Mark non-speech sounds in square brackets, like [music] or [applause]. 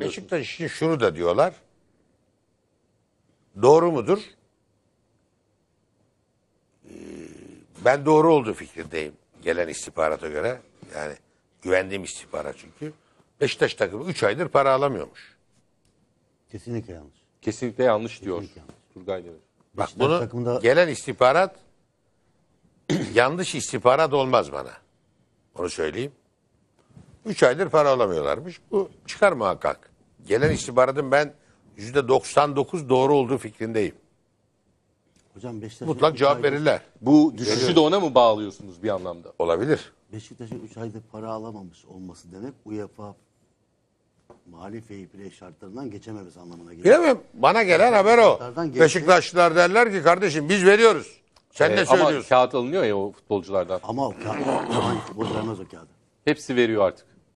Beşiktaş için şunu da diyorlar. Doğru mudur? Ee, ben doğru olduğu fikirdeyim Gelen istihbarata göre. Yani güvendiğim istihbarat çünkü. Beşiktaş takımı 3 aydır para alamıyormuş. Kesinlikle yanlış. Kesinlikle yanlış diyor Kesinlikle yanlış. Turgay Demir. Bak bunu takımda- gelen istihbarat [clears throat] yanlış istihbarat olmaz bana. Onu söyleyeyim. 3 aydır para alamıyorlarmış. Bu çıkar muhakkak. Gelen istihbaratın ben %99 doğru olduğu fikrindeyim. Hocam Beşiktaş'ın Mutlak cevap aydır- verirler. Bu düşüşü de ona mı bağlıyorsunuz bir anlamda? Olabilir. Beşiktaş'ın 3 aydır para alamamış olması demek UEFA mali fair şartlarından geçememesi anlamına geliyor. Bilemem. Bana gelen haber o. geçti. Beşiktaşlılar derler ki kardeşim biz veriyoruz. Sen Ee, ne ama kağıt alınıyor ya o futbolculardan. Ama o kağıt, [laughs] o o kağıdı. Hepsi veriyor artık.